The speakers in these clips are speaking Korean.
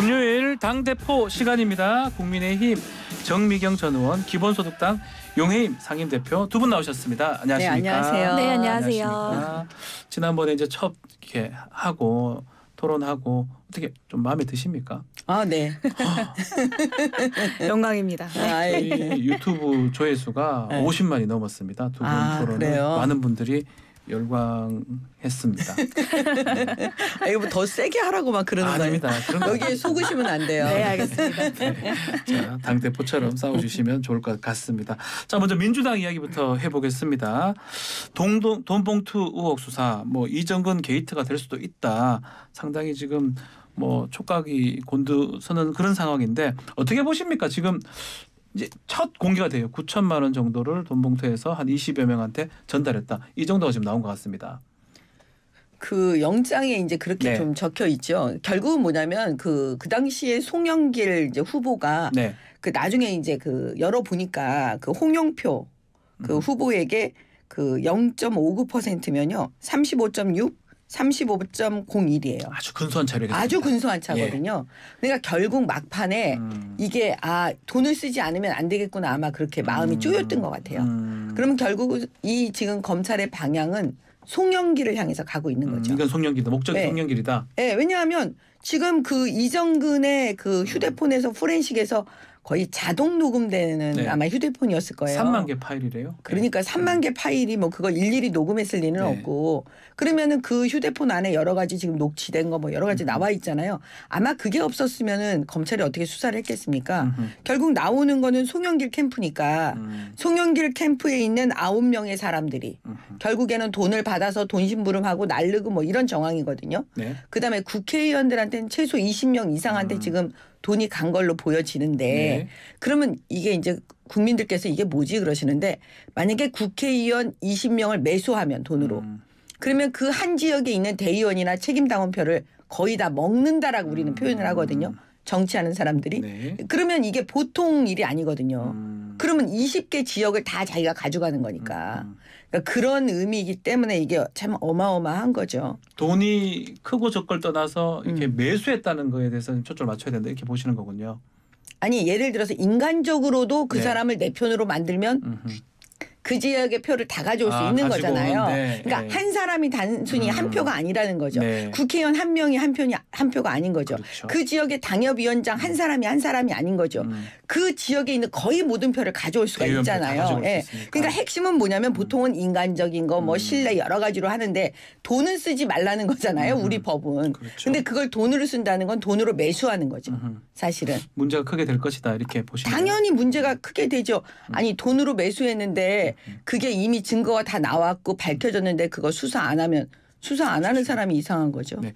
금요일 당대포 시간입니다. 국민의힘 정미경 전 의원, 기본소득당 용해임 상임대표 두 분 나오셨습니다. 네, 안녕하십니까? 네, 안녕하세요. 네, 안녕하세요. 지난번에 이제 첫 이렇게 하고 토론하고 어떻게 좀 마음에 드십니까? 아, 네. 영광입니다. 아, 예. 예. 유튜브 조회수가 네. 50만이 넘었습니다. 두분 아, 토론 많은 분들이 열광했습니다. 아, 이거 뭐 더 세게 하라고 막 그러는 거니다 여기에 속으시면 안 돼요. 네, 알겠습니다. 네. 자, 당대포처럼 싸워주시면 좋을 것 같습니다. 자, 먼저 민주당 이야기부터 해보겠습니다. 동동 돈봉투 우혹 수사, 뭐 이정근 게이트가 될 수도 있다. 상당히 지금 뭐 촉각이 곤두서는 그런 상황인데 어떻게 보십니까? 지금 이제 첫 공개가 돼요. 9천만 원 정도를 돈봉투에서 한 20여 명한테 전달했다. 이 정도가 지금 나온 것 같습니다. 그 영장에 이제 그렇게 네. 좀 적혀 있죠. 결국은 뭐냐면 그, 그 당시에 송영길 이제 후보가 네. 그 나중에 이제 그 열어보니까 그 홍영표 그 음. 후보에게 그 0.59%면요. 35.6, 35.01이에요. 아주 근소한 차례겠 아주 근소한 차거든요. 예. 그러니까 결국 막판에 음. 이게 아 돈을 쓰지 않으면 안 되겠구나 아마 그렇게 마음이 음. 쪼였던 것 같아요. 음. 그러면 결국 이 지금 검찰의 방향은 송영길을 향해서 가고 있는 음, 거죠. 이건 송영길이다. 목적이 네. 송영길이다. 네. 왜냐하면 지금 그 이정근의 그 음. 휴대폰에서 포렌식에서 거의 자동 녹음되는 네. 아마 휴대폰이었을 거예요. 3만 개 파일이래요. 그러니까 네. 3만 개 파일이 뭐 그걸 일일이 녹음했을 리는 네. 없고 그러면은 그 휴대폰 안에 여러 가지 지금 녹취된 거 뭐 여러 가지 음 나와 있잖아요. 아마 그게 없었으면은 검찰이 어떻게 수사를 했겠습니까? 음흠. 결국 나오는 거는 송영길 캠프니까 음. 송영길 캠프에 있는 아홉 명의 사람들이 음흠. 결국에는 돈을 받아서 돈 심부름하고 날르고 뭐 이런 정황이거든요. 네. 그다음에 국회의원들한테는 최소 20명 이상한테 음. 지금 돈이 간 걸로 보여지는데 네. 그러면 이게 이제 국민들께서 이게 뭐지 그러시는데 만약에 국회의원 20명을 매수하면 돈으로 음. 그러면 그 한 지역에 있는 대의원이나 책임 당원표를 거의 다 먹는다라고 우리는 음. 표현을 하거든요. 정치하는 사람들이 네. 그러면 이게 보통 일이 아니거든요. 음. 그러면 20개 지역을 다 자기가 가져가는 거니까. 음. 그러니까 그런 의미이기 때문에 이게 참 어마어마한 거죠. 돈이 크고 적걸 떠나서 이렇게 음. 매수했다는 거에 대해서는 초점을 맞춰야 된다 이렇게 보시는 거군요. 아니 예를 들어서 인간적으로도 그 네. 사람을 내 편으로 만들면 음흠. 그 지역의 표를 다 가져올 수 아, 있는 거잖아요. 네, 그러니까 네. 한 사람이 단순히 음. 한 표가 아니라는 거죠. 네. 국회의원 한 명이 한 편이 한 표가 아닌 거죠. 그렇죠. 그 지역의 당협위원장 한 사람이 한 사람이 아닌 거죠. 음. 그 지역에 있는 거의 모든 표를 가져올 수가 있잖아요. 예. 그러니까 핵심은 뭐냐면 보통은 인간적인 거뭐 음. 신뢰 여러 가지로 하는데 돈은 쓰지 말라는 거잖아요. 음. 우리 법은. 그렇죠. 근데 그걸 돈으로 쓴다는 건 돈으로 매수하는 거죠. 사실은 문제가 크게 될 것이다 이렇게 보시면 당연히 문제가 크게 되죠. 음. 아니 돈으로 매수했는데 네. 음. 그게 이미 증거가 다 나왔고 밝혀졌는데 그거 수사 안 하면 수사 안 하는 그렇죠. 사람이 이상한 거죠. 네.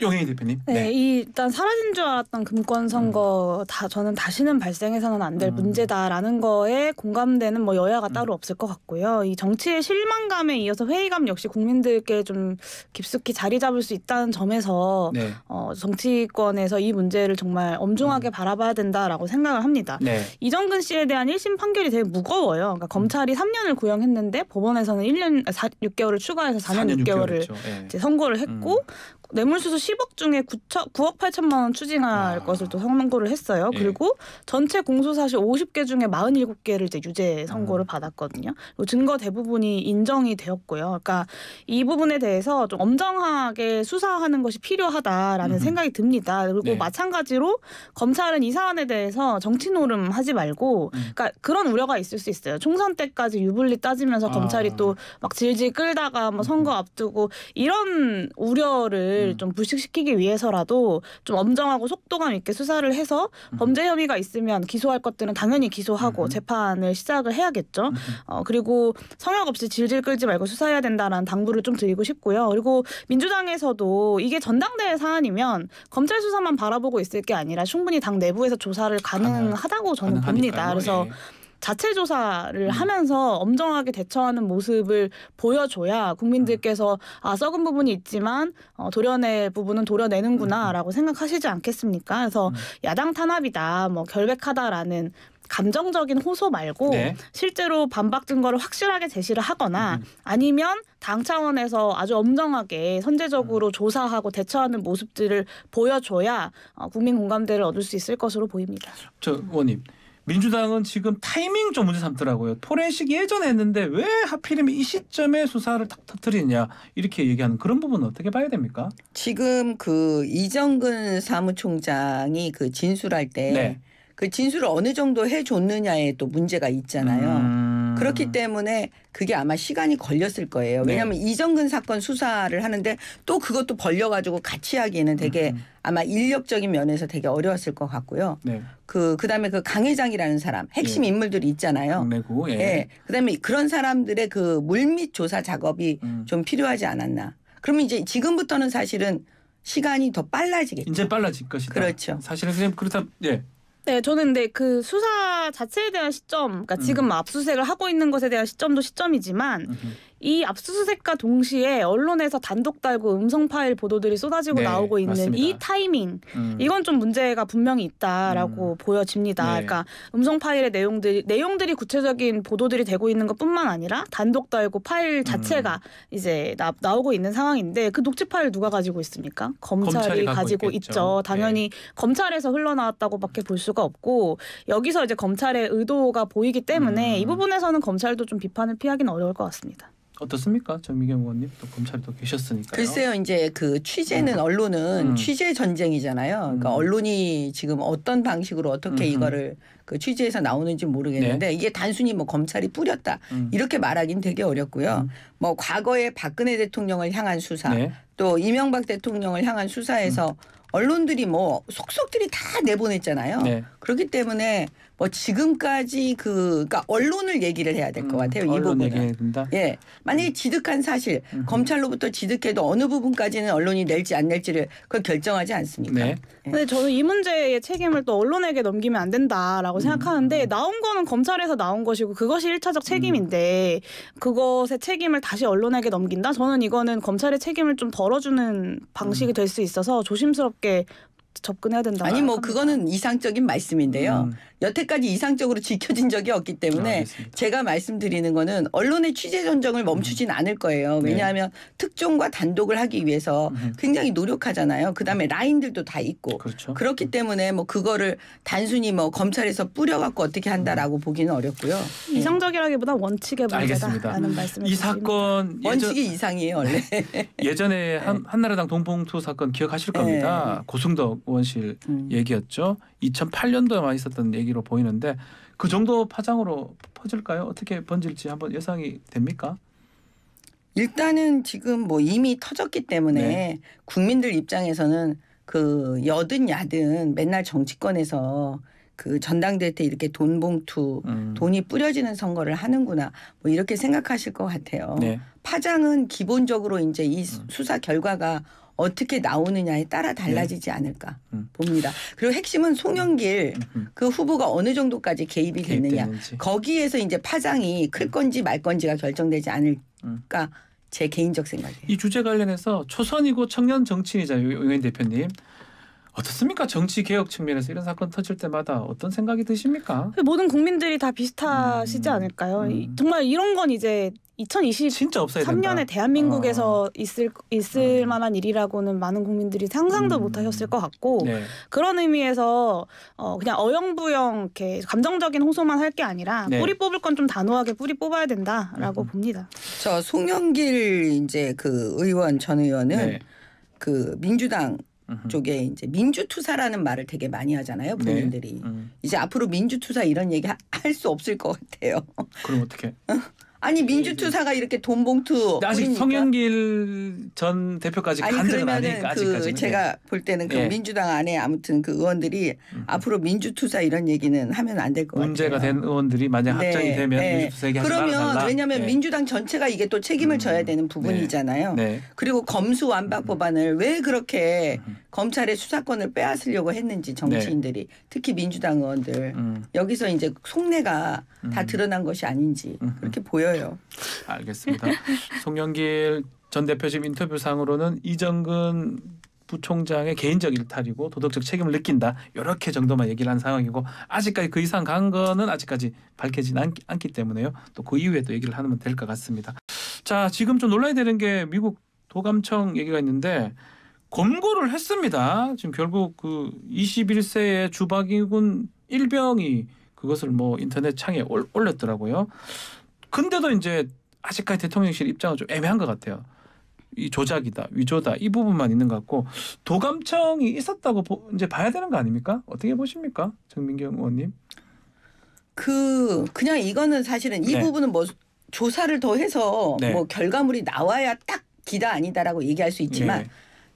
용희 대표님. 네, 네, 일단 사라진 줄 알았던 금권 선거 음. 다 저는 다시는 발생해서는 안될 음. 문제다라는 거에 공감되는 뭐 여야가 음. 따로 없을 것 같고요. 이 정치의 실망감에 이어서 회의감 역시 국민들께 좀 깊숙이 자리 잡을 수 있다는 점에서 네. 어, 정치권에서 이 문제를 정말 엄중하게 음. 바라봐야 된다라고 생각을 합니다. 네. 이정근 씨에 대한 1심 판결이 되게 무거워요. 그러니까 음. 검찰이 3년을 구형했는데 법원에서는 1년 4, 6개월을 추가해서 4년, 4년 6개월을 6개월 예. 이제 선고를 했고 음. 뇌물수수 10억 중에 9천, 9억 8천만 원 추징할 아. 것을 또 선고를 했어요. 예. 그리고 전체 공소사실 50개 중에 47개를 이제 유죄 선고를 음. 받았거든요. 그리고 증거 대부분이 인정이 되었고요. 그러니까 이 부분에 대해서 좀 엄정하게 수사하는 것이 필요하다라는 음. 생각이 듭니다. 그리고 네. 마찬가지로 검찰은 이 사안에 대해서 정치노름 하지 말고 음. 그러니까 그런 우려가 있을 수 있어요. 총선 때까지 유불리 따지면서 아. 검찰이 또 막 질질 끌다가 뭐 선거 음. 앞두고 이런 우려를 음. 좀 부식시키기 위해서라도 좀 엄정하고 속도감 있게 수사를 해서 음. 범죄 혐의가 있으면 기소할 것들은 당연히 기소하고 음. 재판을 시작을 해야겠죠. 음. 어, 그리고 성역 없이 질질 끌지 말고 수사해야 된다라는 당부를 좀 드리고 싶고요. 그리고 민주당에서도 이게 전당대회 사안이면 검찰 수사만 바라보고 있을 게 아니라 충분히 당 내부에서 조사를 가능하다고 저는 가능하니까요. 봅니다. 그래서 예. 자체 조사를 음. 하면서 엄정하게 대처하는 모습을 보여줘야 국민들께서 아 썩은 부분이 있지만 어, 도려낼 부분은 도려내는구나라고 음. 생각하시지 않겠습니까? 그래서 음. 야당 탄압이다, 뭐 결백하다라는 감정적인 호소 말고 네. 실제로 반박 증거를 확실하게 제시를 하거나 음, 음. 아니면 당 차원에서 아주 엄정하게 선제적으로 음. 조사하고 대처하는 모습들을 보여줘야 어, 국민 공감대를 얻을 수 있을 것으로 보입니다. 저 의원님. 음. 민주당은 지금 타이밍 좀 문제 삼더라고요. 토렌식 예전에 했는데 왜 하필이면 이 시점에 수사를 탁 터뜨리냐 이렇게 얘기하는 그런 부분은 어떻게 봐야 됩니까? 지금 그 이정근 사무총장이 그 진술할 때. 네. 그 진술을 어느 정도 해줬느냐에 또 문제가 있잖아요. 음. 그렇기 음. 때문에 그게 아마 시간이 걸렸을 거예요. 왜냐하면 네. 이정근 사건 수사를 하는데 또 그것도 벌려가지고 같이 하기에는 되게 음. 아마 인력적인 면에서 되게 어려웠을 것 같고요. 네. 그 그다음에 그 강회장이라는 사람 핵심 예. 인물들이 있잖아요. 내고, 예. 예. 그다음에 그런 사람들의 그 물밑 조사 작업이 음. 좀 필요하지 않았나. 그러면 이제 지금부터는 사실은 시간이 더 빨라지겠죠. 이제 빨라질 것이다. 그렇죠. 사실은 그냥 그렇다. 예. 네, 저는 근데 그 수사 자체에 대한 시점, 그러니까 지금 음. 압수수색을 하고 있는 것에 대한 시점도 시점이지만 이 압수수색과 동시에 언론에서 단독 달고 음성 파일 보도들이 쏟아지고 네, 나오고 있는 맞습니다. 이 타이밍 음. 이건 좀 문제가 분명히 있다라고 음. 보여집니다. 네. 그러니까 음성 파일의 내용들이 내용들이 구체적인 보도들이 되고 있는 것뿐만 아니라 단독 달고 파일 자체가 음. 이제 나, 나오고 있는 상황인데 그 녹취 파일 누가 가지고 있습니까? 검찰이, 검찰이 가지고 있겠죠. 있죠. 네. 당연히 네. 검찰에서 흘러나왔다고밖에 볼 수가 없고 여기서 이제 검찰의 의도가 보이기 때문에 음. 이 부분에서는 검찰도 좀 비판을 피하기는 어려울 것 같습니다. 어떻습니까, 정미경 의원님? 또 검찰이 또 계셨으니까요. 글쎄요, 이제 그 취재는 음. 언론은 음. 취재 전쟁이잖아요. 그러니까 음. 언론이 지금 어떤 방식으로 어떻게 음, 음. 이거를 그 취재해서 나오는지 모르겠는데 네. 이게 단순히 뭐 검찰이 뿌렸다 음. 이렇게 말하긴 되게 어렵고요. 뭐 과거에 박근혜 대통령을 향한 수사, 네. 또 이명박 대통령을 향한 수사에서 언론들이 뭐 속속들이 다 내보냈잖아요. 네. 그렇기 때문에 뭐 지금까지 그 그러니까 언론을 얘기를 해야 될것 음, 같아요. 이 부분은. 예. 만약에 지득한 사실 음 검찰로부터 지득해도 어느 부분까지는 언론이 낼지 안 낼지를 그걸 결정하지 않습니까? 네. 예. 근데 저는 이 문제의 책임을 또 언론에게 넘기면 안 된다라고 음. 생각하는데 나온 거는 검찰에서 나온 것이고 그것이 일차적 책임인데 음. 그것의 책임을 다시 언론에게 넘긴다? 저는 이거는 검찰의 책임을 좀 덜어주는 방식이 음. 될수 있어서 조심스럽게 접근해야 된다. 아니 뭐 합니다. 그거는 이상적인 말씀인데요. 음. 여태까지 이상적으로 지켜진 적이 없기 때문에 아, 알 제가 말씀드리는 거는 언론의 취재 전정을 멈추진 음. 않을 거예요. 네. 왜냐하면 네. 특종과 단독을 하기 위해서 음. 굉장히 노력하잖아요. 그다음에 라인들도 다 있고 그렇죠. 그렇기 음. 때문에 뭐 그거를 단순히 뭐 검찰에서 뿌려갖고 어떻게 한다라고 음. 보기는 어렵고요. 네. 이상적이라기보다 원칙의 문제다라는 음. 말씀을 이 사건 원칙이 예전, 이상이에요 원래. 예전에 한, 네. 한나라당 동봉투 사건 기억하실 겁니다. 네. 고승덕 원실 음. 얘기였죠. 2008년도에 많이 있었던 얘기. 이야기로 보이는데 그 정도 파장으로 퍼질까요? 어떻게 번질지 한번 예상이 됩니까? 일단은 지금 뭐 이미 터졌기 때문에 네. 국민들 입장에서는 그 여든 야든 맨날 정치권에서 그 전당대회 때 이렇게 돈 봉투, 음. 돈이 뿌려지는 선거를 하는구나 뭐 이렇게 생각하실 것 같아요. 네. 파장은 기본적으로 이제 이 음. 수사 결과가 어떻게 나오느냐에 따라 네. 달라지지 않을까 음. 봅니다. 그리고 핵심은 송영길 음, 음, 그 후보가 어느 정도까지 개입이 됐느냐 개입됐는지. 거기에서 이제 파장이 클 건지 말 건지가 결정되지 않을까 제 개인적 생각이에요. 이 주제 관련해서 초선이고 청년 정치인이잖아요. 용현 대표님. 어떻습니까? 정치 개혁 측면에서 이런 사건 터질 때마다 어떤 생각이 드십니까? 모든 국민들이 다 비슷하시지 음. 않을까요? 음. 정말 이런 건 이제 2023년에 대한민국에서 아. 있을 있을 아. 만한 일이라고는 많은 국민들이 상상도 음. 못하셨을 것 같고 네. 그런 의미에서 어 그냥 어영부영 이렇게 감정적인 호소만 할 게 아니라 네. 뿌리 뽑을 건 좀 단호하게 뿌리 뽑아야 된다라고 음. 봅니다. 자 송영길 이제 그 의원 전 의원은 네. 그 민주당 음흠. 쪽에 이제 민주투사라는 말을 되게 많이 하잖아요. 네. 본인들이. 네. 음. 이제 앞으로 민주투사 이런 얘기 할 수 없을 것 같아요. 그럼 어떻게? 아니 민주투사가 이렇게 돈 봉투 아직 뿌리니까? 성현길 전 대표까지 아니 그러면은 그 제가 네. 볼 때는 그 예. 민주당 안에 아무튼 그 의원들이 음. 앞으로 민주투사 이런 얘기는 하면 안 될 것 같아요. 문제가 된 의원들이 만약 합작이 되면 네. 민주투사 얘기 그러면 왜냐하면 네. 민주당 전체가 이게 또 책임을 음. 져야 되는 부분이잖아요. 그리고 검수완박 음. 법안을 왜 그렇게 음. 검찰의 수사권을 빼앗으려고 했는지 정치인들이 네. 특히 민주당 의원들 음. 여기서 이제 속내가 음. 다 드러난 것이 아닌지 음 그렇게 보여요. 알겠습니다. 송영길 전 대표 지금 인터뷰상으로는 이정근 부총장의 개인적 일탈이고 도덕적 책임을 느낀다 이렇게 정도만 얘기를 한 상황이고 아직까지 그 이상 간 거는 아직까지 밝혀진 않, 기 않기 때문에요 또 그 이후에 또 그 얘기를 하면 될 것 같습니다 자 지금 좀 논란이 되는 게 미국 도감청 얘기가 있는데 검거를 했습니다. 지금 결국 그 21세의 주박이군 일병이 그것을 뭐 인터넷 창에 올렸더라고요. 근데도 이제 아직까지 대통령실 입장은 좀 애매한 것 같아요. 이 조작이다, 위조다 이 부분만 있는 것 같고 도감청이 있었다고 보, 이제 봐야 되는 거 아닙니까? 어떻게 보십니까, 정민경 의원님? 그 그냥 이거는 사실은 이 네. 부분은 뭐 조사를 더 해서 네. 뭐 결과물이 나와야 딱 기다 아니다라고 얘기할 수 있지만. 네.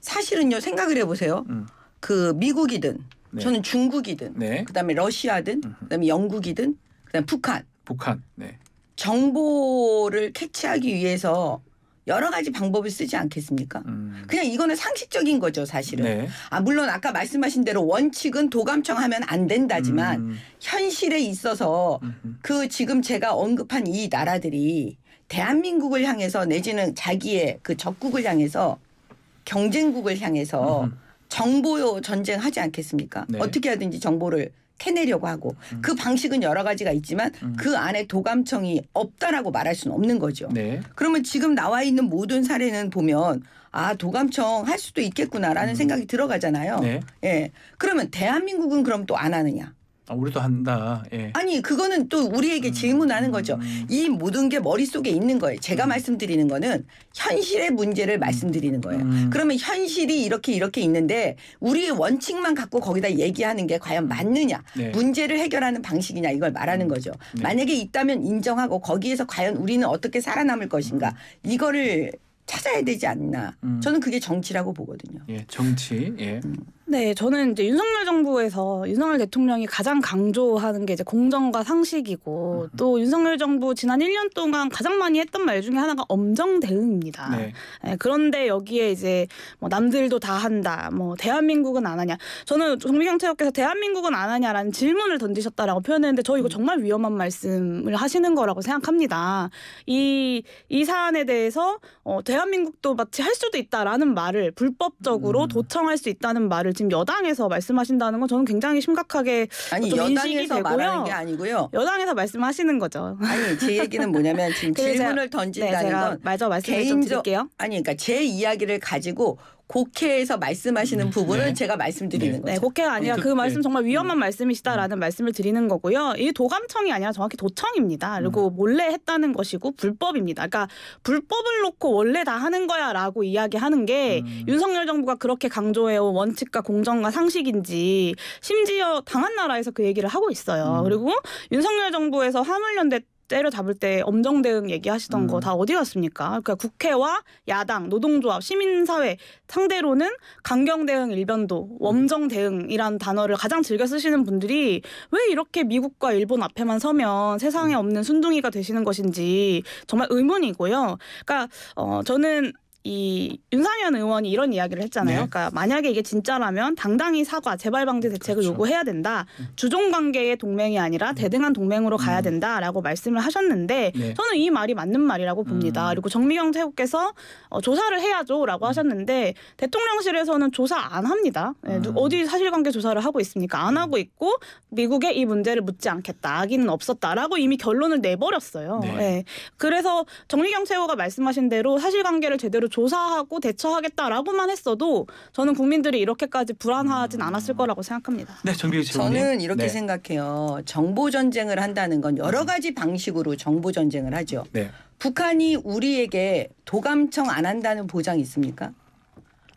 사실은요 생각을 해보세요. 음. 그 미국이든 네. 저는 중국이든 네. 그다음에 러시아든 음흠. 그다음에 영국이든 그다음 북한 북한 네. 정보를 캐치하기 위해서 여러 가지 방법을 쓰지 않겠습니까? 음. 그냥 이거는 상식적인 거죠, 사실은. 네. 아, 물론 아까 말씀하신 대로 원칙은 도감청 하면 안 된다지만 음. 현실에 있어서 음흠. 그 지금 제가 언급한 이 나라들이 대한민국을 향해서 내지는 자기의 그 적국을 향해서 경쟁국을 향해서 정보 전쟁하지 않겠습니까? 네. 어떻게 하든지 정보를 캐내려고 하고 음. 그 방식은 여러 가지가 있지만 음. 그 안에 도감청이 없다라고 말할 수는 없는 거죠. 네. 그러면 지금 나와 있는 모든 사례는 보면 아 도감청 할 수도 있겠구나라는 음. 생각이 들어가잖아요. 네. 예. 그러면 대한민국은 그럼 또 안 하느냐? 아, 우리도 한다. 예. 아니 그거는 또 우리에게 질문하는 거죠. 음. 이 모든 게 머릿속에 있는 거예요. 제가 음. 말씀드리는 거는 현실의 문제를 말씀드리는 거예요. 음. 음. 그러면 현실이 이렇게 이렇게 있는데 우리의 원칙만 갖고 거기다 얘기하는 게 과연 맞느냐. 네. 문제를 해결하는 방식이냐 이걸 말하는 거죠. 네. 만약에 있다면 인정하고 거기에서 과연 우리는 어떻게 살아남을 것인가. 이거를 찾아야 되지 않나. 음. 저는 그게 정치라고 보거든요. 예, 정치. 예. 음. 네, 저는 이제 윤석열 정부에서 윤석열 대통령이 가장 강조하는 게 이제 공정과 상식이고 음. 또 윤석열 정부 지난 1년 동안 가장 많이 했던 말 중에 하나가 엄정 대응입니다. 네. 네, 그런데 여기에 이제 뭐 남들도 다 한다, 뭐 대한민국은 안 하냐. 저는 정미경태께서 대한민국은 안 하냐라는 질문을 던지셨다라고 표현했는데 저 이거 음. 정말 위험한 말씀을 하시는 거라고 생각합니다. 이, 이 사안에 대해서 어, 대한민국도 마치 할 수도 있다라는 말을 불법적으로 음. 도청할 수 있다는 말을 지금 여당에서 말씀하신다는 건 저는 굉장히 심각하게 아니 여당에서 되고요. 말하는 게 아니고요. 여당에서 말씀하시는 거죠. 아니 제 얘기는 뭐냐면 지금 네, 질문을 던진다는 네, 건 맞아 말씀인적좀 드릴게요. 아니 그러니까 제 이야기를 가지고 국회에서 말씀하시는 음, 부분을 네. 제가 말씀드리는 네. 거죠. 국회가 네, 아니라 어, 그, 그, 말씀 예. 정말 위험한 음. 말씀이시다라는 음. 말씀을 드리는 거고요. 이 도감청이 아니라 정확히 도청입니다. 그리고 몰래 했다는 것이고 불법입니다. 그러니까 불법을 놓고 원래 다 하는 거야라고 이야기하는 게 음. 윤석열 정부가 그렇게 강조해온 원칙과 공정과 상식인지 심지어 당한 나라에서 그 얘기를 하고 있어요. 음. 그리고 윤석열 정부에서 화물연대 때려잡을 때 엄정 대응 얘기하시던 음. 거다 어디 갔습니까? 그러니까 국회와 야당, 노동조합, 시민사회 상대로는 강경 대응 일변도, 엄정 대응이란 단어를 가장 즐겨 쓰시는 분들이 왜 이렇게 미국과 일본 앞에만 서면 세상에 음. 없는 순둥이가 되시는 것인지 정말 의문이고요. 그러니까 어 저는 이 윤상현 의원이 이런 이야기를 했잖아요. 네. 그러니까 만약에 이게 진짜라면 당당히 사과, 재발 방지 대책을 그렇죠. 요구해야 된다. 음. 주종 관계의 동맹이 아니라 음. 대등한 동맹으로 가야 음. 된다라고 말씀을 하셨는데 네. 저는 이 말이 맞는 말이라고 음. 봅니다. 음. 그리고 정미경 최국께서 어, 조사를 해야죠라고 하셨는데 대통령실에서는 조사 안 합니다. 네, 어디 사실관계 조사를 하고 있습니까? 안 하고 있고 미국에 이 문제를 묻지 않겠다. 악의는 없었다라고 이미 결론을 내버렸어요. 네. 네. 그래서 정미경 최고가 말씀하신 대로 사실관계를 제대로 제대로 조사하고 대처하겠다라고만 했어도 저는 국민들이 이렇게까지 불안하진 않았을 음. 거라고 생각합니다. 네, 정비 저는 이렇게 네. 생각해요. 정보 전쟁을 한다는 건 여러 음. 가지 방식으로 정보 전쟁을 하죠. 네. 북한이 우리에게 도감청 안 한다는 보장이 있습니까?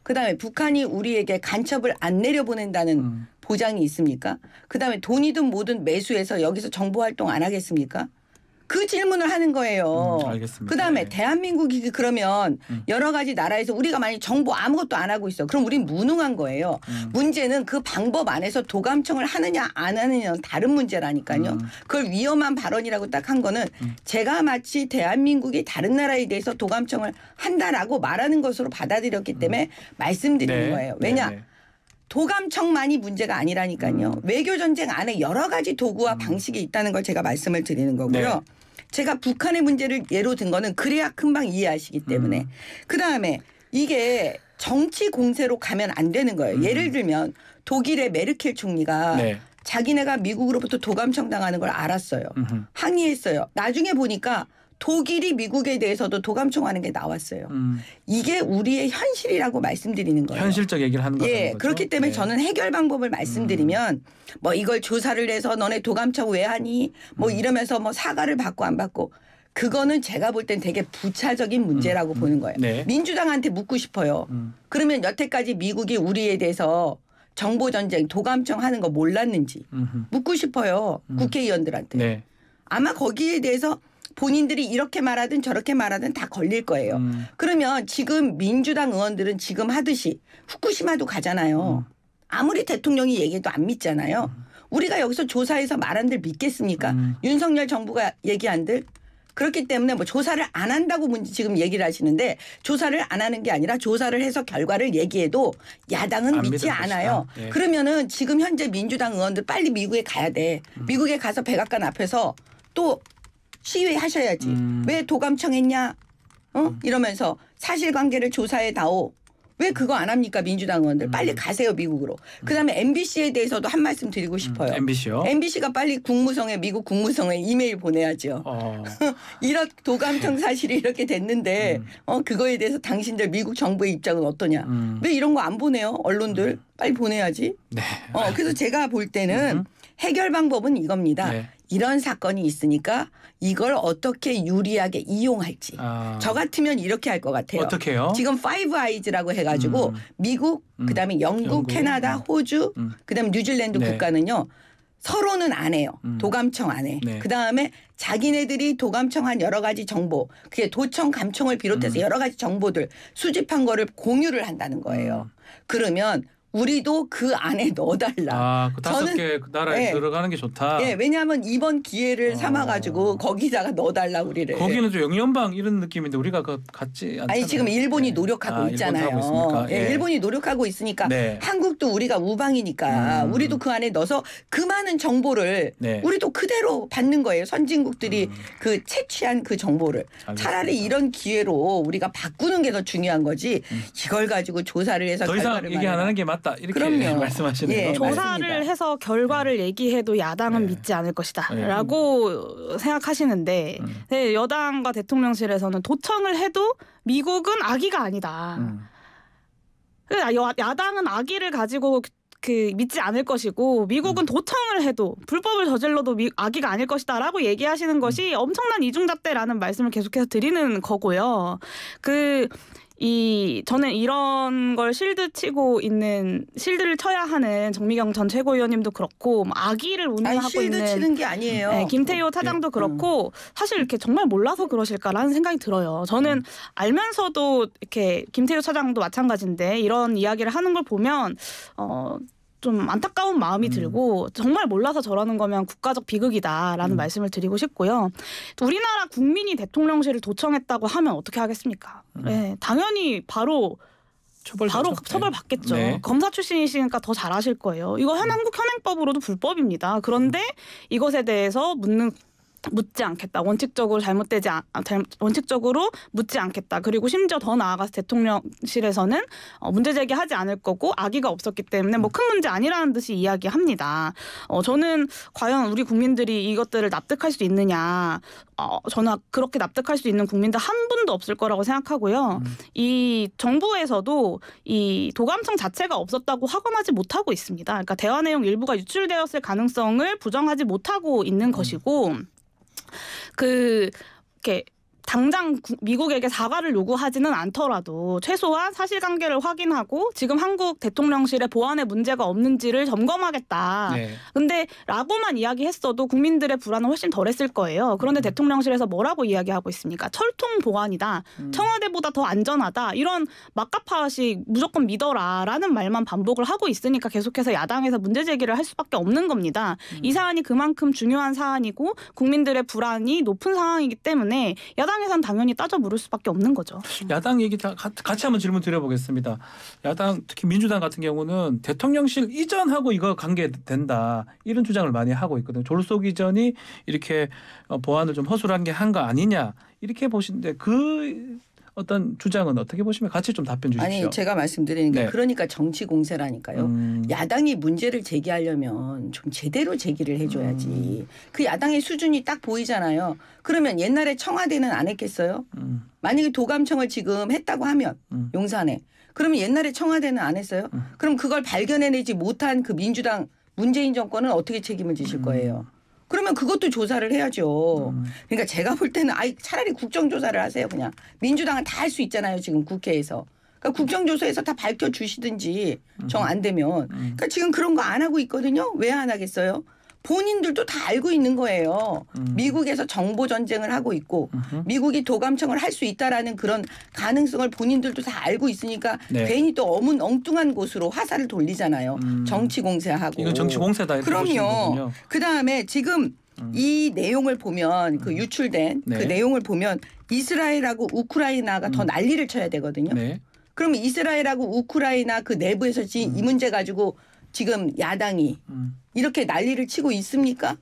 그다음에 북한이 우리에게 간첩을 안 내려보낸다는 음. 보장이 있습니까? 그다음에 돈이든 뭐든 매수해서 여기서 정보 활동 안 하겠습니까? 그 질문을 하는 거예요. 음, 알겠습니다. 그다음에 네. 대한민국이 그러면 음. 여러 가지 나라에서 우리가 만약 정보 아무것도 안 하고 있어. 그럼 우린 무능한 거예요. 음. 문제는 그 방법 안에서 도감청을 하느냐 안 하느냐는 다른 문제라니까요. 음. 그걸 위험한 발언이라고 딱 한 거는 음. 제가 마치 대한민국이 다른 나라에 대해서 도감청을 한다라고 말하는 것으로 받아들였기 음. 때문에 말씀드리는 네. 거예요. 왜냐? 네, 네. 도감청만이 문제가 아니라니까요. 외교 전쟁 안에 여러 가지 도구와 방식이 있다는 걸 제가 말씀을 드리는 거고요. 네. 제가 북한의 문제를 예로 든 거는 그래야 금방 이해하시기 때문에. 음. 그다음에 이게 정치 공세로 가면 안 되는 거예요. 음. 예를 들면 독일의 메르켈 총리가 네. 자기네가 미국으로부터 도감청 당하는 걸 알았어요. 음흠. 항의했어요. 나중에 보니까 독일이 미국에 대해서도 도감청하는 게 나왔어요. 음. 이게 우리의 현실이라고 말씀드리는 거예요. 현실적 얘기를 하는 예, 거죠. 예, 그렇기 때문에 네. 저는 해결 방법을 말씀드리면 음. 뭐 이걸 조사를 해서 너네 도감청 왜 하니 뭐 음. 이러면서 뭐 사과를 받고 안 받고 그거는 제가 볼 땐 되게 부차적인 문제라고 음, 음. 보는 거예요. 네. 민주당한테 묻고 싶어요. 음. 그러면 여태까지 미국이 우리에 대해서 정보 전쟁 도감청 하는 거 몰랐는지 묻고 싶어요. 국회의원들한테. 네. 아마 거기에 대해서 본인들이 이렇게 말하든 저렇게 말하든 다 걸릴 거예요. 음. 그러면 지금 민주당 의원들은 지금 하듯이 후쿠시마도 가잖아요. 음. 아무리 대통령이 얘기해도 안 믿잖아요. 음. 우리가 여기서 조사해서 말한들 믿겠습니까? 음. 윤석열 정부가 얘기한들 그렇기 때문에 뭐 조사를 안 한다고 문제 지금 얘기를 하시는데 조사를 안 하는 게 아니라 조사를 해서 결과를 얘기해도 야당은 믿지 않아요. 네. 그러면은 지금 현재 민주당 의원들 빨리 미국에 가야 돼. 음. 미국에 가서 백악관 앞에서 또 시위하셔야지. 음. 왜 도감청했냐? 어? 음. 이러면서 사실관계를 조사해 다오. 왜 음. 그거 안 합니까 민주당 의원들 음. 빨리 가세요 미국으로 그다음에 MBC에 대해서도 한 말씀 드리고 싶어요 음. MBC요 MBC가 빨리 국무성에 미국 국무성에 이메일 보내야죠 어. 이런 도감청 사실이 이렇게 됐는데 어 그거에 대해서 당신들 미국 정부의 입장은 어떠냐 왜 이런 거 안 보내요 언론들 빨리 보내야지 네. 어 그래서 제가 볼 때는 해결 방법은 이겁니다 네. 이런 사건이 있으니까 이걸 어떻게 유리하게 이용할지. 아. 저 같으면 이렇게 할 것 같아요. 어떻게요? 지금 파이브 아이즈라고 해가지고 음. 미국, 음. 그다음에 영국, 영국. 캐나다, 음. 호주, 음. 그다음에 뉴질랜드 네. 국가는요. 서로는 안 해요. 음. 도감청 안 해. 네. 그 다음에 자기네들이 도감청한 여러 가지 정보, 그게 도청, 감청을 비롯해서 음. 여러 가지 정보들 수집한 거를 공유를 한다는 거예요. 음. 그러면 우리도 그 안에 넣어달라. 아, 그 다섯 개그 나라에 네. 들어가는 게 좋다. 예, 왜냐하면 이번 기회를 어. 삼아가지고 거기다가 넣어달라 우리를. 거기는 예. 좀 영연방 이런 느낌인데 우리가 그 같지 않잖아요. 아니 지금 일본이 네. 노력하고 아, 있잖아요. 예. 예. 일본이 노력하고 있으니까 네. 한국도 우리가 우방이니까 음. 우리도 그 안에 넣어서 그 많은 정보를 네. 우리도 그대로 받는 거예요. 선진국들이 음. 그 채취한 그 정보를 알겠습니다. 차라리 이런 기회로 우리가 바꾸는 게 더 중요한 거지 음. 이걸 가지고 조사를 해서 더 이상 얘기 안 하는 게 맞. 맞다 이렇게 그럼요. 말씀하시네요. 예, 조사를 맞습니다. 해서 결과를 네. 얘기해도 야당은 네. 믿지 않을 것이다라고 예. 네. 생각하시는데 음. 네, 여당과 대통령실에서는 도청을 해도 미국은 아기가 아니다. 음. 그 야당은 아기를 가지고 그 믿지 않을 것이고 미국은 음. 도청을 해도 불법을 저질러도 미, 아기가 아닐 것이다라고 얘기하시는 것이 음. 엄청난 이중잣대라는 말씀을 계속해서 드리는 거고요. 그이 저는 이런 걸 실드 치고 있는 실드를 쳐야 하는 정미경 전 최고위원님도 그렇고 뭐 아기를 운영하고 아니, 실드 있는 치는 게 아니에요. 네, 김태효 어, 예. 차장도 음. 그렇고 사실 이렇게 정말 몰라서 그러실까라는 생각이 들어요. 저는 음. 알면서도 이렇게 김태효 차장도 마찬가지인데 이런 이야기를 하는 걸 보면 어좀 안타까운 마음이 음. 들고 정말 몰라서 저러는 거면 국가적 비극이다라는 음. 말씀을 드리고 싶고요. 우리나라 국민이 대통령실을 도청했다고 하면 어떻게 하겠습니까? 음. 네, 당연히 바로 처벌 바로 네. 처벌 받겠죠. 네. 검사 출신이시니까 더 잘아실 거예요. 이거 현 음. 한국 현행법으로도 불법입니다. 그런데 음. 이것에 대해서 묻는 묻지 않겠다. 원칙적으로 잘못되지 않, 아, 원칙적으로 묻지 않겠다. 그리고 심지어 더 나아가서 대통령실에서는 어, 문제 제기하지 않을 거고 아기가 없었기 때문에 뭐 큰 문제 아니라는 듯이 이야기합니다. 어, 저는 과연 우리 국민들이 이것들을 납득할 수 있느냐? 어, 저는 그렇게 납득할 수 있는 국민들 한 분도 없을 거라고 생각하고요. 음. 이 정부에서도 이도감성 자체가 없었다고 확언하지 못하고 있습니다. 그러니까 대화 내용 일부가 유출되었을 가능성을 부정하지 못하고 있는 음. 것이고. 그 이렇게 당장 미국에게 사과를 요구하지는 않더라도 최소한 사실관계를 확인하고 지금 한국 대통령실의 보안에 문제가 없는지를 점검하겠다. 네. 근데 라고만 이야기했어도 국민들의 불안은 훨씬 덜했을 거예요. 그런데 음. 대통령실에서 뭐라고 이야기하고 있습니까? 철통 보안이다. 음. 청와대보다 더 안전하다. 이런 막가파식 무조건 믿어라라는 말만 반복을 하고 있으니까 계속해서 야당에서 문제 제기를 할 수밖에 없는 겁니다. 음. 이 사안이 그만큼 중요한 사안이고 국민들의 불안이 높은 상황이기 때문에 야당 입장에선 당연히 따져 물을 수밖에 없는 거죠. 야당 얘기 다 같이 한번 질문 드려보겠습니다. 야당 특히 민주당 같은 경우는 대통령실 이전하고 이거 관계된다 이런 주장을 많이 하고 있거든요. 졸속 이전이 이렇게 어, 보완을 좀 허술한 게 한 거 아니냐 이렇게 보시는데 그 어떤 주장은 어떻게 보시면 같이 좀 답변 주십시오. 아니 제가 말씀드리는 게 네. 그러니까 정치 공세라니까요. 음. 야당이 문제를 제기하려면 좀 제대로 제기를 해줘야지. 음. 그 야당의 수준이 딱 보이잖아요. 그러면 옛날에 청와대는 안 했겠어요? 음. 만약에 도감청을 지금 했다고 하면 음. 용산에 그러면 옛날에 청와대는 안 했어요? 음. 그럼 그걸 발견해내지 못한 그 민주당 문재인 정권은 어떻게 책임을 지실 음. 거예요? 그러면 그것도 조사를 해야죠. 음. 그러니까 제가 볼 때는 아이 차라리 국정조사를 하세요 그냥 민주당은 다 할 수 있잖아요 지금 국회에서. 그러니까 국정조사에서 다 밝혀 주시든지 정안 음. 되면. 음. 그러니까 지금 그런 거 안 하고 있거든요. 왜 안 하겠어요? 본인들도 다 알고 있는 거예요. 음. 미국에서 정보 전쟁을 하고 있고 음흠. 미국이 도감청을 할 수 있다라는 그런 가능성을 본인들도 다 알고 있으니까 네. 괜히 또 어문 엉뚱한 곳으로 화살을 돌리잖아요. 음. 정치 공세하고. 이거 정치 공세다. 그럼요. 그 다음에 지금 음. 이 내용을 보면 그 음. 유출된 그 네. 그 내용을 보면 이스라엘하고 우크라이나가 더 음. 난리를 쳐야 되거든요. 네. 그면 이스라엘하고 우크라이나 그 내부에서 지금 이 문제 가지고 지금 야당이 음. 이렇게 난리를 치고 있습니까?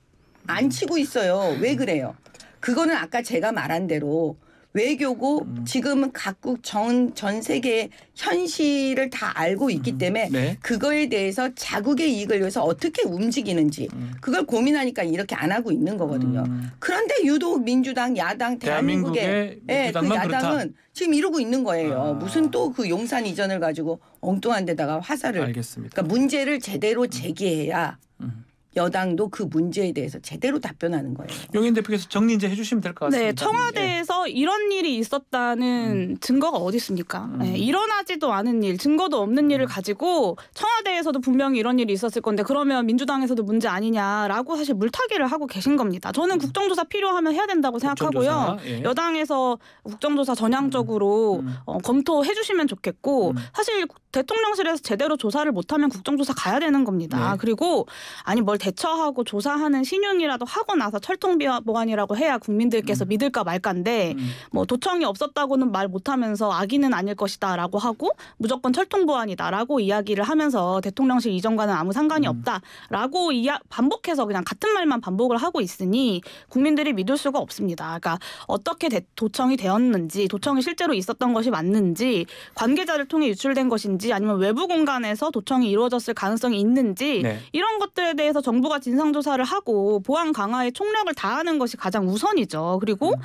안 치고 있어요. 왜 그래요? 그거는 아까 제가 말한 대로 외교고 음. 지금은 각국 전, 전 세계 현실을 다 알고 있기 음. 때문에 네. 그거에 대해서 자국의 이익을 위해서 어떻게 움직이는지 음. 그걸 고민하니까 이렇게 안 하고 있는 거거든요. 음. 그런데 유독 민주당 야당 대한민국의, 예, 그 야당은 그렇다. 지금 이러고 있는 거예요. 아. 무슨 또 그 용산 이전을 가지고 엉뚱한 데다가 화살을 알겠습니다. 그러니까 문제를 제대로 제기해야 음. 여당도 그 문제에 대해서 제대로 답변하는 거예요. 용인 대표께서 정리 이제 해주시면 될것 네, 같습니다. 네, 청와대에서 예. 이런 일이 있었다는 음. 증거가 어디 있습니까? 음. 네, 일어나지도 않은 일, 증거도 없는 음. 일을 가지고 청와대에서도 분명히 이런 일이 있었을 건데 그러면 민주당에서도 문제 아니냐라고 사실 물타기를 하고 계신 겁니다. 저는 음. 국정조사 필요하면 해야 된다고 생각하고요. 예. 여당에서 국정조사 전향적으로 음. 음. 어, 검토해 주시면 좋겠고 사실 대통령실에서 제대로 조사를 못하면 국정조사 가야 되는 겁니다. 네. 그리고 아니 뭘 대처하고 조사하는 신용이라도 하고 나서 철통보안이라고 해야 국민들께서 음. 믿을까 말까인데 음. 뭐 도청이 없었다고는 말 못하면서 악의는 아닐 것이다라고 하고 무조건 철통보안이다라고 이야기를 하면서 대통령실 이전과는 아무 상관이 음. 없다라고 이야 반복해서 그냥 같은 말만 반복을 하고 있으니 국민들이 믿을 수가 없습니다. 그러니까 어떻게 도청이 되었는지 도청이 실제로 있었던 것이 맞는지 관계자를 통해 유출된 것인지 있는지 아니면 외부 공간에서 도청이 이루어졌을 가능성이 있는지 네. 이런 것들에 대해서 정부가 진상 조사를 하고 보안 강화에 총력을 다하는 것이 가장 우선이죠. 그리고 음.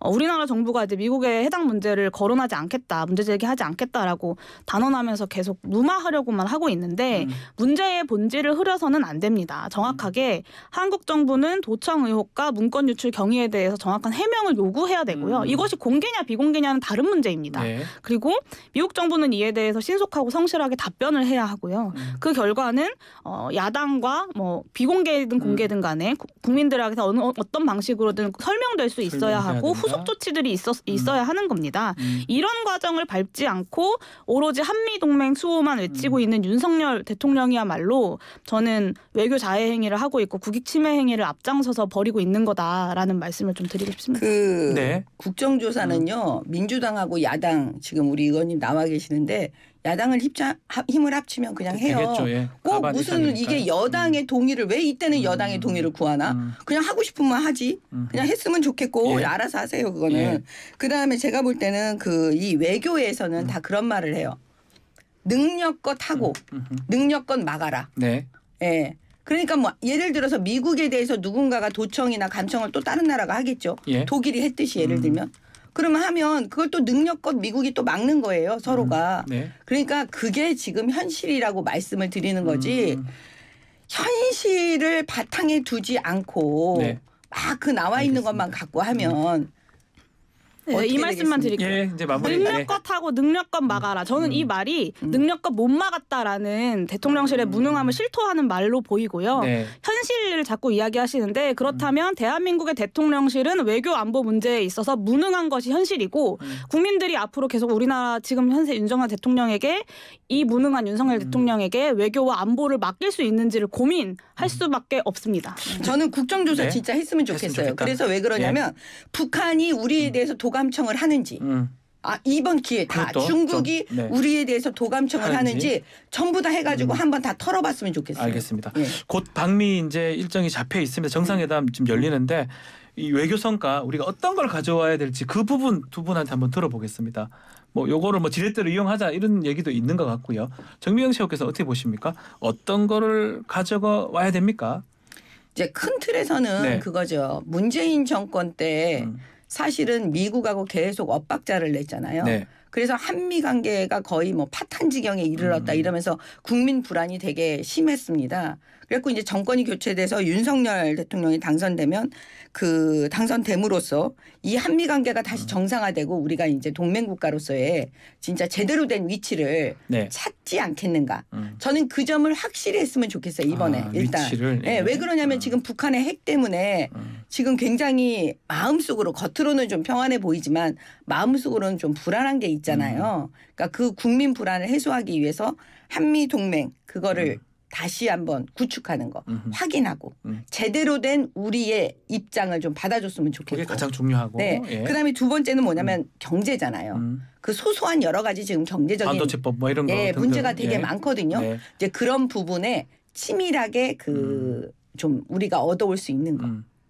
어, 우리나라 정부가 이제 미국의 해당 문제를 거론하지 않겠다, 문제 제기하지 않겠다라고 단언하면서 계속 무마하려고만 하고 있는데 음. 문제의 본질을 흐려서는 안 됩니다. 정확하게 음. 한국 정부는 도청 의혹과 문건 유출 경위에 대해서 정확한 해명을 요구해야 되고요. 음. 이것이 공개냐 비공개냐는 다른 문제입니다. 네. 그리고 미국 정부는 이에 대해서 신속하고 하고 성실하게 답변을 해야 하고요. 음. 그 결과는 어, 야당과 뭐 비공개든 공개든 음. 간에 국민들에게 어느 어떤 방식으로든 설명될 수 있어야 하고 된다. 후속 조치들이 있었, 음. 있어야 하는 겁니다. 음. 이런 과정을 밟지 않고 오로지 한미 동맹 수호만 외치고 있는 윤석열 대통령이야말로 저는 외교 자해 행위를 하고 있고 국익 침해 행위를 앞장서서 벌이고 있는 거다라는 말씀을 좀 드리고 싶습니다. 그 네. 국정조사는요 민주당하고 야당 지금 우리 의원님 나와 계시는데 야당을 힘자, 힘을 합치면 그냥 해요. 되겠죠, 예. 꼭 무슨 이게 여당의 음. 동의를 왜 이때는 음. 여당의 동의를 구하나? 음. 그냥 하고 싶으면 하지. 음. 그냥 했으면 좋겠고 예. 알아서 하세요 그거는. 예. 그다음에 제가 볼 때는 그 이 외교에서는 음. 다 그런 말을 해요. 능력껏 하고 능력껏 막아라. 네. 예. 그러니까 뭐 예를 들어서 미국에 대해서 누군가가 도청이나 감청을 또 다른 나라가 하겠죠. 예. 독일이 했듯이 예를 들면 그러면 하면 그걸 또 능력껏 미국이 또 막는 거예요 음, 서로가. 음, 네. 그러니까 그게 지금 현실이라고 말씀을 드리는 거지 음. 음. 현실을 바탕에 두지 않고 네. 막그 나와 알겠습니다. 있는 것만 갖고 하면. 음. 네, 이 말씀만 드릴게요. 예, 이제 마무리. 능력껏 네. 하고 능력껏 막아라. 저는 음. 이 말이 음. 능력껏 못 막았다라는 대통령실의 음. 무능함을 실토하는 말로 보이고요. 네. 현실을 자꾸 이야기하시는데 그렇다면 음. 대한민국의 대통령실은 외교 안보 문제에 있어서 무능한 것이 현실이고 음. 국민들이 앞으로 계속 우리나라 지금 현재 윤정한 대통령에게 이 무능한 윤석열 음. 대통령에게 외교와 안보를 맡길 수 있는지를 고민할 수밖에 없습니다. 저는 국정조사 네. 진짜 했으면 좋겠어요. 했으면 그래서 왜 그러냐면 네. 북한이 우리에 대해서 독 도감청을 하는지 음. 아 이번 기회 다 그것도 중국이 네. 우리에 대해서 도감청을 하는지, 하는지 전부 다 해가지고 음. 한번 다 털어봤으면 좋겠어요. 알겠습니다. 예. 곧 방미 이제 일정이 잡혀 있습니다. 정상회담 지금 열리는데 이 외교 성과 우리가 어떤 걸 가져와야 될지 그 부분 두 분한테 한번 들어보겠습니다. 뭐 요거를 뭐 지렛대로 이용하자 이런 얘기도 있는 것 같고요. 정미영 씨께서 어떻게 보십니까? 어떤 거를 가져 와야 됩니까? 이제 큰 틀에서는 네. 그거죠. 문재인 정권 때. 음. 사실은 미국하고 계속 엇박자를 냈잖아요. 네. 그래서 한미 관계가 거의 뭐 파탄 지경에 이르렀다 음. 이러면서 국민 불안이 되게 심했습니다. 그랬고 이제 정권이 교체돼서 윤석열 대통령이 당선되면 그 당선됨으로써 이 한미 관계가 다시 음. 정상화되고 우리가 이제 동맹 국가로서의 진짜 제대로 된 위치를 네. 찾지 않겠는가. 음. 저는 그 점을 확실히 했으면 좋겠어요 이번에 아, 일단. 위치를, 네. 네. 왜 예. 그러냐면 아. 지금 북한의 핵 때문에 음. 지금 굉장히 마음속으로 겉으로는 좀 평안해 보이지만 마음속으로는 좀 불안한 게 있잖아요. 음. 그러니까 그 국민 불안을 해소하기 위해서 한미 동맹 그거를 음. 다시 한번 구축하는 거 음흠. 확인하고 음. 제대로 된 우리의 입장을 좀 받아줬으면 좋겠고 그게 가장 중요하고 네 예. 그다음에 두 번째는 뭐냐면 음. 경제잖아요 음. 그 소소한 여러 가지 지금 경제적인 반도체법 뭐 이런 거 예, 문제가 되게 예. 많거든요 예. 이제 그런 부분에 치밀하게 그좀 음. 우리가 얻어올 수 있는 거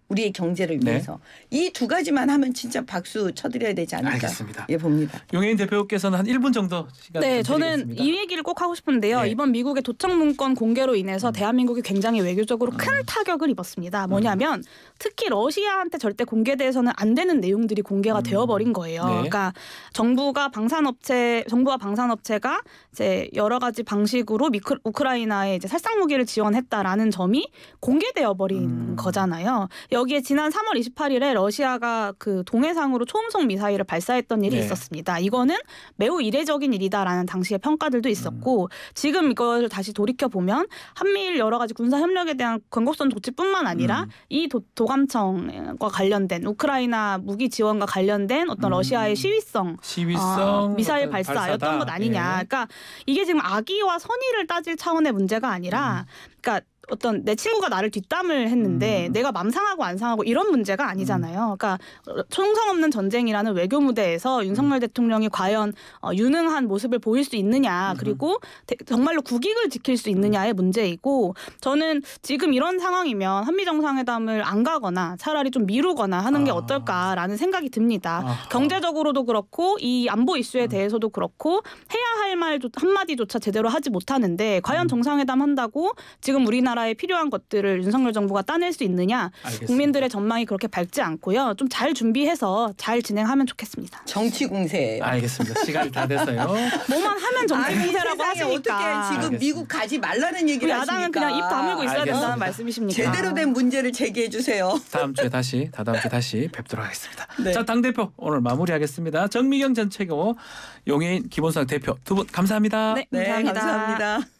우리의 경제를 네. 위해서 이 두 가지만 하면 진짜 박수 쳐드려야 되지 않을까 알겠습니다. 예 봅니다. 용혜인 대표께서는 한 1분 정도 시간 네, 저는 드리겠습니다. 이 얘기를 꼭 하고 싶은데요. 네. 이번 미국의 도청 문건 공개로 인해서 음. 대한민국이 굉장히 외교적으로 음. 큰 타격을 입었습니다. 음. 뭐냐면 특히 러시아한테 절대 공개돼서는 안 되는 내용들이 공개가 되어버린 거예요. 네. 그러니까 정부가 방산업체, 정부와 방산업체가 이제 여러 가지 방식으로 미크, 우크라이나에 이제 살상 무기를 지원했다라는 점이 공개되어버린 음. 거잖아요. 여기에 지난 3월 28일에 러시아가 그 동해상으로 초음속 미사일을 발사했던 일이 네. 있었습니다. 이거는 매우 이례적인 일이다라는 당시의 평가들도 있었고 음. 지금 이걸 다시 돌이켜 보면 한미일 여러 가지 군사 협력에 대한 광곡선 조치뿐만 아니라 음. 이 도, 감청과 관련된 우크라이나 무기 지원과 관련된 어떤 음. 러시아의 시위성, 어, 시위성 어, 미사일 발사였던 것 아니냐. 예. 그러니까 이게 지금 악의와 선의를 따질 차원의 문제가 아니라 음. 그러니까 어떤 내 친구가 나를 뒷담을 했는데 음. 내가 맘 상하고 안 상하고 이런 문제가 아니잖아요. 음. 그러니까 총성 없는 전쟁이라는 외교 무대에서 윤석열 음. 대통령이 과연 어, 유능한 모습을 보일 수 있느냐 음. 그리고 대, 정말로 국익을 지킬 수 있느냐의 음. 문제이고 저는 지금 이런 상황이면 한미 정상회담을 안 가거나 차라리 좀 미루거나 하는 아. 게 어떨까라는 생각이 듭니다. 아하. 경제적으로도 그렇고 이 안보 이슈에 음. 대해서도 그렇고 해야 할 말 한마디조차 제대로 하지 못하는데 과연 정상회담 한다고 지금 우리나라 나라에 필요한 것들을 윤석열 정부가 따낼 수 있느냐 알겠습니다. 국민들의 전망이 그렇게 밝지 않고요. 좀 잘 준비해서 잘 진행하면 좋겠습니다. 정치 공세 알겠습니다. 시간이 다 돼서요. 뭐만 하면 정치 공세라고 하니까 어떻게 지금 알겠습니다. 미국 가지 말라는 얘기를 하십니까? 그냥 입 다물고 있어야 알겠습니다. 된다는 말씀이십니까? 제대로 된 문제를 제기해 주세요. 다음 주에 다시 다다음 주에 다시 뵙도록 하겠습니다. 네. 자당 대표 오늘 마무리하겠습니다. 정미경 전 최고 용해인 기본수 대표 두 분 감사합니다. 네, 감사합니다. 네, 감사합니다. 감사합니다.